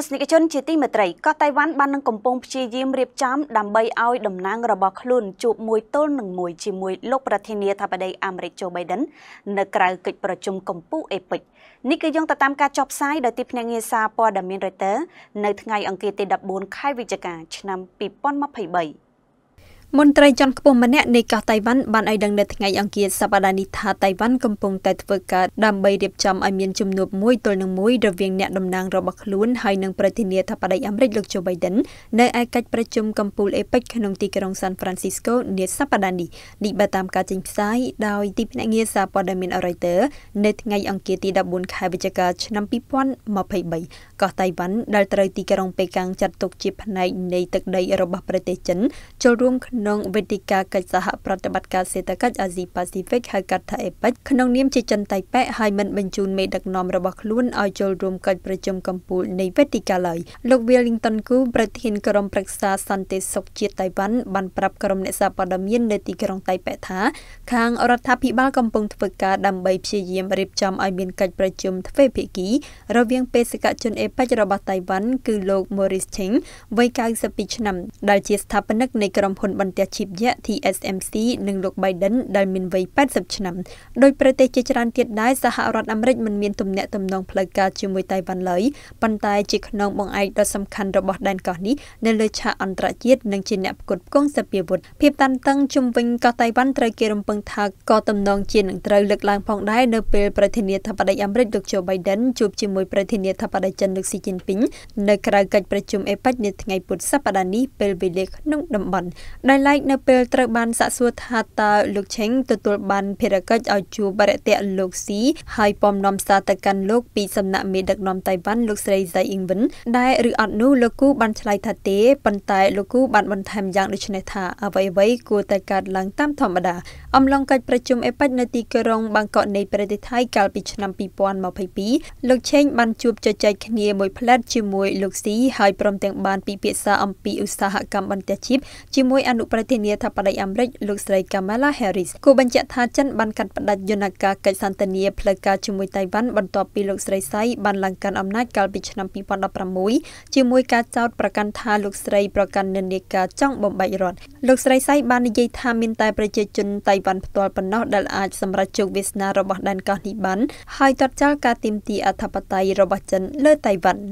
ស្សនិកជនជាទីមេត្រីកោះតៃវ៉ាន់បាននឹងកំពុងព្យាយាមរៀបចំដើម្បីឲ្យតំណាងរបស់ខ្លួនជួបមួយទល់នឹងមួយជាមួយលោកប្រធានាធិបតីអាមេរិកโจ Biden នៅក្រៅកិច្ចប្រជុំកំពូអេពិកនេះគឺយោងទៅតាមការចុះផ្សាយដោយទីភ្នាក់ងារសារព័ត៌មាន Reuters នៅថ្ងៃអង្គារទី14ខែវិច្ឆិកាឆ្នាំ2023មន្ត្រីជាន់ខ្ពស់ម្នាក់នៃកោះតៃវ៉ាន់បានឲ្យដឹងនៅថ្ងៃអង្គារសប្តាហ៍នេះថាតៃវ៉ាន់កំពុងតែធ្វើការដើម្បីរៀបចំឲ្យមានជំនួបមួយទល់នឹងមួយរវាងអ្នកតំណាងរបស់ខ្លួនហើយនឹងប្រធានាធិបតីអាមេរិកលោក Joe Biden នៅឯកិច្ចប្រជុំកំពូល APEC ក្នុងទីក្រុង San Francisco នាសប្តាហ៍នេះនេះបើតាមការចេញផ្សាយដោយទីភ្នាក់ងារសារព័ត៌មាន Reuters នៅថ្ងៃអង្គារទី14ខែវិច្ឆិកាឆ្នាំ2023កោះតៃវ៉ាន់ដែលត្រូវទីក្រុងប៉េកាំងចាត់ទុកជាផ្នែកនៃទឹកដីរបស់ប្រទេសចិនចូលរួមក្នុងក្នុងវេទិកាកិច្ចសហប្រតិបត្តិការសេដ្ឋកិច្ចអាស៊ីប៉ាស៊ីហ្វិកហៅកាត់ថា APEC ក្នុងនាមជាចិនតៃប៉េហើយមិនបញ្ជូនមេដឹកនាំរបស់ខ្លួនឲ្យចូលរួមកិច្ចប្រជុំកំពូលនៃវេទិកាឡើយលោក Wellington Koo ប្រធានក្រុមប្រឹក្សាសន្តិសុខជាតិតៃវ៉ាន់បានប្រាប់ក្រុមអ្នកសារព័ត៌មាននៅទីក្រុងតៃប៉េថាខាងរដ្ឋាភិបាលកំពុងធ្វើការដើម្បីព្យាយាមរៀបចំឲ្យមានកិច្ចប្រជុំទ្វេភាគីរវាងបេសកជន APEC របស់តៃវ៉ាន់គឺលោក Maurice Cheng វ័យ92ឆ្នាំដែលជាស្ថាបនិកនៃក្រុមហ៊ុនអន្តរជាតិយៈ TSMC និងលោក Biden ដែលមានវ័យ80ឆ្នាំដោយប្រទេសជាច្រើនទៀតដែរសហរដ្ឋអាមេរិកមិនមានទំនាក់ទំនងផ្លូវការជាមួយតៃវ៉ាន់ឡើយប៉ុន្តែជាខ្នងបង្អែកដ៏សំខាន់របស់ដែនកោះនេះនៅលើឆាកអន្តរជាតិនិងជាអ្នកផ្គត់ផ្គង់សពាវុធភាពតានតឹងជំវិញកោះតៃវ៉ាន់ត្រូវគេរំពឹងថាក៏ទំនងជានឹងត្រូវលើកឡើងផងដែរនៅពេលប្រធានាធិបតីអាមេរិកលោក Joe Biden ជួបជាមួយប្រធានាធិបតីចិនលោក Xi Jinping នៅក្រៅកិច្ចប្រជុំអេប៉ិចនាថ្ងៃពុធសប្តាហ៍នេះពេលវេលាក្នុងតំបន់ដែលឡែកនៅពេលត្រូវបានសាកសួរថាតើលោកឆេងទទួលបានភារកិច្ចឲ្យជួបបរិយៈលោកស៊ីហើយពំនាំសារទៅកាន់លោកពីសំណាក់មេដឹកនាំតៃវ៉ាន់លោកស្រីសៃអ៊ីងវិនដែរឬអត់នោះលោកគូបានឆ្លើយថាទេប៉ុន្តែលោកគូបានបន្ថែមយ៉ាងដូចនេះថាអ្វីៗគួរតែកើតឡើងតាមធម្មតាអំឡុងកិច្ចប្រជុំអេប៉ិចនៅទីក្រុងបាងកកនៃប្រទេសថៃកាលពីឆ្នាំ2022លោកឆេង បានជួបជជែកគ្នាមួយផ្លែតជាមួយលោកស៊ីហើយព្រមទាំងបានពិភាក្សាអំពីឧស្សាហកម្មបន្ទះជីពជាមួយអនុប្រធានាធិបតីអាមេរិកលោកស្រី Kamala Harris គូបញ្ជាក់ថាចិនបានកាត់ផ្តាច់យន្តការកិច្ចសន្ទនាផ្លូវការជាមួយតៃវ៉ាន់បន្ទាប់ពីលោកស្រីសៃបានឡើងកាន់អំណាចកាលពីឆ្នាំ2016ជាមួយការចោទប្រកាន់ថាលោកស្រីប្រកាន់និន្នាការចង់បំបែករដ្ឋលោកស្រីសៃបាននិយាយថាមានតែប្រជាជនតៃវ៉ាន់ផ្ទាល់ប៉ុណ្ណោះដែលអាចសម្រេចជោគវាសនារបស់ដែនកោះនេះបានហើយទាត់ចោលការទាមទារអធិបតេយ្យរបស់ចិនលើតៃវ៉ាន់